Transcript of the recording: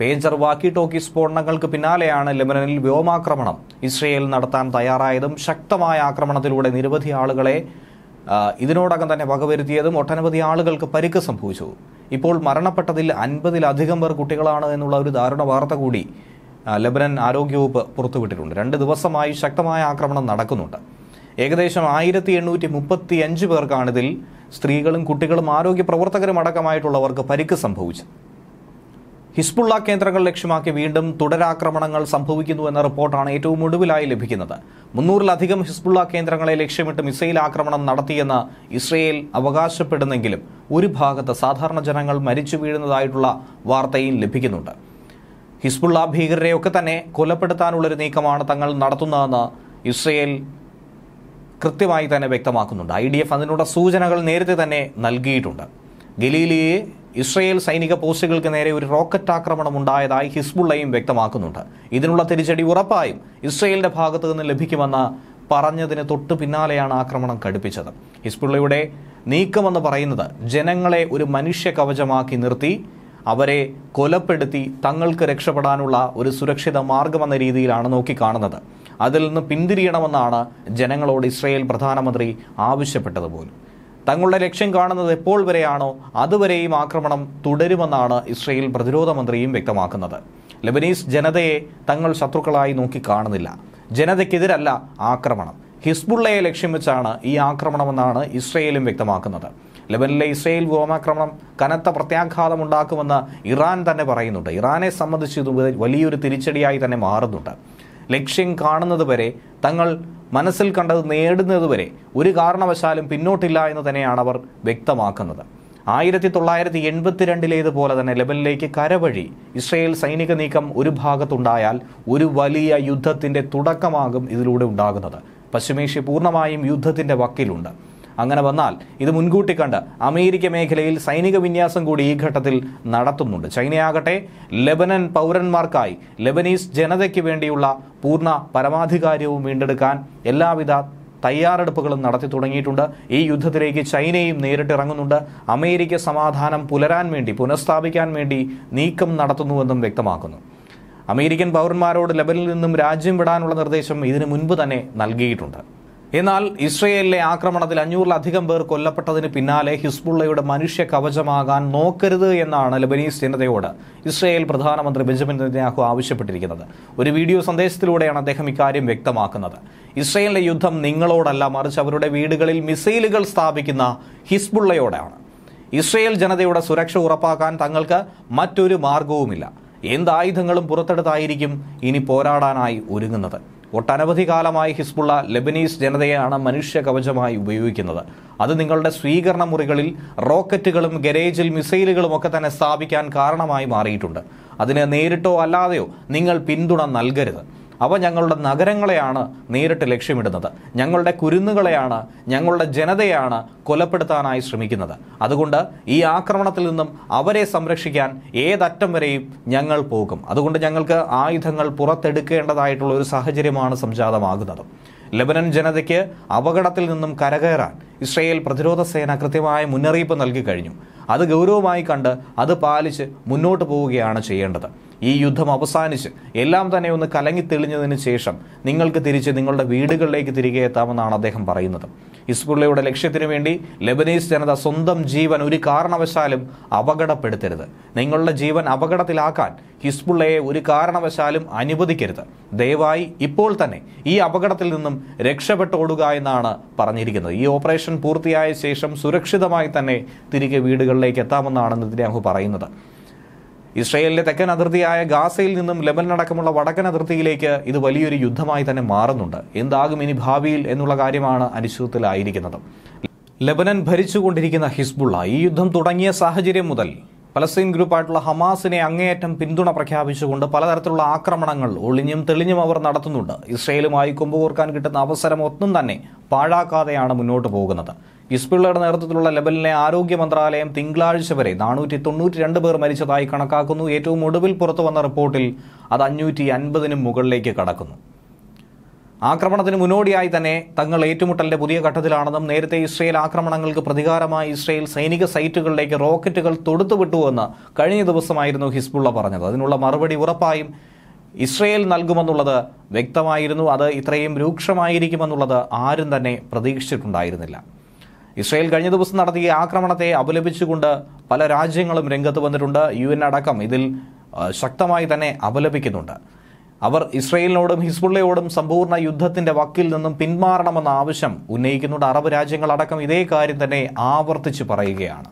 pager വാക്കി talkie സ്ഫോടനങ്ങൾക്ക് പിന്നാലെയാണ് ലെബനനിൽ വ്യോമാക്രമണം ഇസ്രയേൽ നടത്താൻ തയ്യാറായതും ശക്തമായ ആക്രമണത്തിലൂടെ നിരവധി ആളുകളെ ഇതിനോടകം തന്നെ വകവരുത്തിയതും ഒട്ടനവധി ആളുകൾക്ക് പരിക്ക് സംഭവിച്ചു ഇപ്പോൾ മരണപ്പെട്ടതിൽ അൻപതിലധികം പേർ കുട്ടികളാണ് എന്നുള്ള ഒരു ദാരുണ വാർത്ത കൂടി ലെബനൻ ആരോഗ്യവകുപ്പ് പുറത്തുവിട്ടിട്ടുണ്ട് രണ്ട് ദിവസമായി ശക്തമായ ആക്രമണം നടക്കുന്നുണ്ട് ഏകദേശം ആയിരത്തി എണ്ണൂറ്റി മുപ്പത്തി അഞ്ച് പേർക്കാണിതിൽ സ്ത്രീകളും കുട്ടികളും ആരോഗ്യ പ്രവർത്തകരും അടക്കമായിട്ടുള്ളവർക്ക് പരിക്ക് സംഭവിച്ചത് ഹിസ്ബുള്ള കേന്ദ്രങ്ങൾ ലക്ഷ്യമാക്കി വീണ്ടും തുടരാക്രമണങ്ങൾ സംഭവിക്കുന്നുവെന്ന റിപ്പോർട്ടാണ് ഏറ്റവും ഒടുവിലായി ലഭിക്കുന്നത് മുന്നൂറിലധികം ഹിസ്ബുള്ള കേന്ദ്രങ്ങളെ ലക്ഷ്യമിട്ട് മിസൈൽ ആക്രമണം നടത്തിയെന്ന് ഇസ്രയേൽ അവകാശപ്പെടുന്നെങ്കിലും ഒരു ഭാഗത്ത് സാധാരണ ജനങ്ങൾ മരിച്ചു വീഴുന്നതായിട്ടുള്ള വാർത്തയും ലഭിക്കുന്നുണ്ട് ഹിസ്ബുള്ള ഭീകരരെയൊക്കെ തന്നെ കൊലപ്പെടുത്താനുള്ളൊരു നീക്കമാണ് തങ്ങൾ നടത്തുന്നതെന്ന് ഇസ്രയേൽ കൃത്യമായി തന്നെ വ്യക്തമാക്കുന്നുണ്ട് ഐ ഡി എഫ് അതിനുള്ള സൂചനകൾ നേരത്തെ തന്നെ നൽകിയിട്ടുണ്ട് ഗലീലിയെ ഇസ്രയേൽ സൈനിക പോസ്റ്റുകൾക്ക് നേരെ ഒരു റോക്കറ്റ് ആക്രമണം ഉണ്ടായതായി ഹിസ്ബുള്ളയും വ്യക്തമാക്കുന്നുണ്ട് ഇതിനുള്ള തിരിച്ചടി ഉറപ്പായും ഇസ്രയേലിന്റെ ഭാഗത്തു നിന്ന് ലഭിക്കുമെന്ന് പറഞ്ഞതിന് തൊട്ടു പിന്നാലെയാണ് ആക്രമണം ഘടിപ്പിച്ചത് ഹിസ്ബുള്ളയുടെ നീക്കമെന്ന് പറയുന്നത് ജനങ്ങളെ ഒരു മനുഷ്യ കവചമാക്കി നിർത്തി അവരെ കൊലപ്പെടുത്തി തങ്ങൾക്ക് രക്ഷപ്പെടാനുള്ള ഒരു സുരക്ഷിത മാർഗമെന്ന രീതിയിലാണ് നോക്കിക്കാണുന്നത് അതിൽ നിന്ന് പിന്തിരിയണമെന്നാണ് ജനങ്ങളോട് ഇസ്രയേൽ പ്രധാനമന്ത്രി ആവശ്യപ്പെട്ടത് പോലും തങ്ങളുടെ ലക്ഷ്യം കാണുന്നത് എപ്പോൾ വരെയാണോ അതുവരെയും ആക്രമണം തുടരുമെന്നാണ് ഇസ്രയേൽ പ്രതിരോധ മന്ത്രിയും വ്യക്തമാക്കുന്നത് ലബനീസ് ജനതയെ തങ്ങൾ ശത്രുക്കളായി നോക്കി കാണുന്നില്ല ജനതയ്ക്കെതിരല്ല ആക്രമണം ഹിസ്ബുള്ളയെ ലക്ഷ്യം വെച്ചാണ് ഈ ആക്രമണമെന്നാണ് ഇസ്രയേലും വ്യക്തമാക്കുന്നത് ലെബനിലെ ഇസ്രയേൽ വ്യോമാക്രമണം കനത്ത പ്രത്യാഘാതം ഉണ്ടാക്കുമെന്ന് ഇറാൻ തന്നെ പറയുന്നുണ്ട് ഇറാനെ സംബന്ധിച്ച് ഇത് വലിയൊരു തിരിച്ചടിയായി തന്നെ മാറുന്നുണ്ട് ലക്ഷ്യം കാണുന്നത് വരെ തങ്ങൾ മനസ്സിൽ കണ്ടത് നേടുന്നതുവരെ ഒരു കാരണവശാലും പിന്നോട്ടില്ല എന്ന് തന്നെയാണ് അവർ വ്യക്തമാക്കുന്നത് ആയിരത്തി തൊള്ളായിരത്തി എൺപത്തിരണ്ടിലേതുപോലെ തന്നെ ലെബനിലേക്ക് കരവഴി ഇസ്രയേൽ സൈനിക നീക്കം ഒരു ഭാഗത്തുണ്ടായാൽ ഒരു വലിയ യുദ്ധത്തിൻ്റെ തുടക്കമാകും ഇതിലൂടെ ഉണ്ടാകുന്നത് പശ്ചിമേഷ്യ പൂർണ്ണമായും യുദ്ധത്തിൻ്റെ വക്കിലുണ്ട് അങ്ങനെ വന്നാൽ ഇത് മുൻകൂട്ടി കണ്ട് അമേരിക്ക മേഖലയിൽ സൈനിക വിന്യാസം കൂടി ഈ ഘട്ടത്തിൽ നടത്തുന്നുണ്ട് ചൈനയാകട്ടെ ലെബനൻ പൗരന്മാർക്കായി ലെബനീസ് ജനതയ്ക്ക് വേണ്ടിയുള്ള പൂർണ്ണ പരമാധികാരവും വീണ്ടെടുക്കാൻ എല്ലാവിധ തയ്യാറെടുപ്പുകളും നടത്തി തുടങ്ങിയിട്ടുണ്ട് ഈ യുദ്ധത്തിലേക്ക് ചൈനയും നേരിട്ടിറങ്ങുന്നുണ്ട് അമേരിക്ക സമാധാനം പുലരാൻ വേണ്ടി പുനഃസ്ഥാപിക്കാൻ വേണ്ടി നീക്കം നടത്തുന്നുവെന്നും വ്യക്തമാക്കുന്നു അമേരിക്കൻ പൗരന്മാരോട് ലെബനിൽ നിന്നും രാജ്യം വിടാനുള്ള നിർദ്ദേശം ഇതിനു മുൻപ് തന്നെ നൽകിയിട്ടുണ്ട് എന്നാൽ ഇസ്രയേലിലെ ആക്രമണത്തിൽ അഞ്ഞൂറിലധികം പേർ കൊല്ലപ്പെട്ടതിന് പിന്നാലെ ഹിസ്ബുള്ളയുടെ മനുഷ്യ കവചമാകാൻ നോക്കരുത് എന്നാണ് ലബനീസ് ജനതയോട് ഇസ്രയേൽ പ്രധാനമന്ത്രി ബെഞ്ചമിൻ നെതന്യാഹു ആവശ്യപ്പെട്ടിരിക്കുന്നത് ഒരു വീഡിയോ സന്ദേശത്തിലൂടെയാണ് അദ്ദേഹം ഇക്കാര്യം വ്യക്തമാക്കുന്നത് ഇസ്രയേലിലെ യുദ്ധം നിങ്ങളോടല്ല മറിച്ച് അവരുടെ വീടുകളിൽ മിസൈലുകൾ സ്ഥാപിക്കുന്ന ഹിസ്ബുള്ളയോടാണ് ഇസ്രയേൽ ജനതയുടെ സുരക്ഷ ഉറപ്പാക്കാൻ തങ്ങൾക്ക് മറ്റൊരു മാർഗവുമില്ല എന്ത് ആയുധങ്ങളും പുറത്തെടുത്തായിരിക്കും ഇനി പോരാടാനായി ഒരുങ്ങുന്നത് ഒട്ടനവധി കാലമായി ഹിസ്ബുള്ള ലെബനീസ് ജനതയാണ് മനുഷ്യ കവചമായി ഉപയോഗിക്കുന്നത് അത് നിങ്ങളുടെ സ്വീകരണ മുറികളിൽ റോക്കറ്റുകളും ഗരേജിൽ മിസൈലുകളും ഒക്കെ തന്നെ സ്ഥാപിക്കാൻ കാരണമായി മാറിയിട്ടുണ്ട് അതിന് നേരിട്ടോ അല്ലാതെയോ നിങ്ങൾ പിന്തുണ നൽകരുത് അവ ഞങ്ങളുടെ നഗരങ്ങളെയാണ് നേരിട്ട് ലക്ഷ്യമിടുന്നത് ഞങ്ങളുടെ കുരുന്നുകളെയാണ് ഞങ്ങളുടെ ജനതയാണ് കൊലപ്പെടുത്താനായി ശ്രമിക്കുന്നത് അതുകൊണ്ട് ഈ ആക്രമണത്തിൽ നിന്നും അവരെ സംരക്ഷിക്കാൻ ഏതറ്റം വരെയും ഞങ്ങൾ പോകും അതുകൊണ്ട് ഞങ്ങൾക്ക് ആയുധങ്ങൾ പുറത്തെടുക്കേണ്ടതായിട്ടുള്ള ഒരു സാഹചര്യമാണ് സംജാതമാകുന്നത് ലെബനൻ ജനതയ്ക്ക് അപകടത്തിൽ നിന്നും കരകയറാൻ ഇസ്രയേൽ പ്രതിരോധ സേന കൃത്യമായ മുന്നറിയിപ്പ് നൽകി കഴിഞ്ഞു അത് ഗൗരവമായി കണ്ട് അത് പാലിച്ച് മുന്നോട്ട് പോവുകയാണ് ചെയ്യേണ്ടത് ഈ യുദ്ധം അവസാനിച്ച് എല്ലാം തന്നെ ഒന്ന് കലങ്ങി തെളിഞ്ഞതിന് ശേഷം നിങ്ങൾക്ക് തിരിച്ച് നിങ്ങളുടെ വീടുകളിലേക്ക് തിരികെ എത്താമെന്നാണ് അദ്ദേഹം പറയുന്നത് ഹിസ്ബുള്ളയുടെ ലക്ഷ്യത്തിനു വേണ്ടി ലെബനീസ് ജനത സ്വന്തം ജീവൻ ഒരു കാരണവശാലും അപകടപ്പെടുത്തരുത് നിങ്ങളുടെ ജീവൻ അപകടത്തിലാക്കാൻ ഹിസ്ബുള്ളയെ ഒരു കാരണവശാലും അനുവദിക്കരുത് ദയവായി ഇപ്പോൾ തന്നെ ഈ അപകടത്തിൽ നിന്നും രക്ഷപ്പെട്ടോടുക എന്നാണ് പറഞ്ഞിരിക്കുന്നത് ഈ ഓപ്പറേഷൻ പൂർത്തിയായ ശേഷം സുരക്ഷിതമായി തന്നെ തിരികെ വീടുകളിലേക്ക് എത്താമെന്നാണ് നിത്യാഹു പറയുന്നത് ഇസ്രയേലിന്റെ തെക്കൻ അതിർത്തിയായ ഗാസയിൽ നിന്നും ലെബനൻ വടക്കൻ അതിർത്തിയിലേക്ക് ഇത് വലിയൊരു യുദ്ധമായി തന്നെ മാറുന്നുണ്ട് എന്താകും ഇനി ഭാവിയിൽ എന്നുള്ള കാര്യമാണ് അനിശ്ചിതത്തിലായിരിക്കുന്നത് ലെബനൻ ഭരിച്ചുകൊണ്ടിരിക്കുന്ന ഹിസ്ബുള്ള ഈ യുദ്ധം തുടങ്ങിയ സാഹചര്യം മുതൽ പലസ്തീൻ ഗ്രൂപ്പായിട്ടുള്ള ഹമാസിനെ അങ്ങേയറ്റം പിന്തുണ പ്രഖ്യാപിച്ചുകൊണ്ട് പലതരത്തിലുള്ള ആക്രമണങ്ങൾ ഒളിഞ്ഞും തെളിഞ്ഞും അവർ നടത്തുന്നുണ്ട് ഇസ്രയേലുമായി കൊമ്പുകോർക്കാൻ കിട്ടുന്ന അവസരം ഒന്നും തന്നെ പാഴാക്കാതെയാണ് മുന്നോട്ട് പോകുന്നത് ഇസ്പിള്ളയുടെ നേതൃത്വത്തിലുള്ള ലെബലിനെ ആരോഗ്യ മന്ത്രാലയം തിങ്കളാഴ്ച വരെ നാനൂറ്റി തൊണ്ണൂറ്റി രണ്ട് പേർ മരിച്ചതായി കണക്കാക്കുന്നു ഏറ്റവും ഒടുവിൽ പുറത്തു വന്ന റിപ്പോർട്ടിൽ അത് അഞ്ഞൂറ്റി അൻപതിനും മുകളിലേക്ക് കടക്കുന്നു ആക്രമണത്തിന് മുന്നോടിയായി തന്നെ തങ്ങൾ ഏറ്റുമുട്ടലിന്റെ പുതിയ ഘട്ടത്തിലാണെന്നും നേരത്തെ ഇസ്രയേൽ ആക്രമണങ്ങൾക്ക് പ്രതികാരമായി ഇസ്രയേൽ സൈനിക സൈറ്റുകളിലേക്ക് റോക്കറ്റുകൾ തൊടുത്തുവിട്ടുവെന്ന് കഴിഞ്ഞ ദിവസമായിരുന്നു ഹിസ്ബുള്ള പറഞ്ഞത് അതിനുള്ള മറുപടി ഉറപ്പായും ഇസ്രയേൽ നൽകുമെന്നുള്ളത് വ്യക്തമായിരുന്നു അത് ഇത്രയും രൂക്ഷമായിരിക്കുമെന്നുള്ളത് ആരും തന്നെ പ്രതീക്ഷിച്ചിട്ടുണ്ടായിരുന്നില്ല ഇസ്രയേൽ കഴിഞ്ഞ ദിവസം നടത്തിയ ആക്രമണത്തെ അപലപിച്ചുകൊണ്ട് പല രാജ്യങ്ങളും രംഗത്ത് വന്നിട്ടുണ്ട് യു അടക്കം ഇതിൽ ശക്തമായി തന്നെ അപലപിക്കുന്നുണ്ട് അവർ ഇസ്രയേലിനോടും ഹിസ്ബുള്ളയോടും സമ്പൂർണ്ണ യുദ്ധത്തിന്റെ വക്കിൽ നിന്നും പിന്മാറണമെന്ന ആവശ്യം ഉന്നയിക്കുന്നുണ്ട് അറബ് രാജ്യങ്ങളടക്കം ഇതേ കാര്യം തന്നെ ആവർത്തിച്ച് പറയുകയാണ്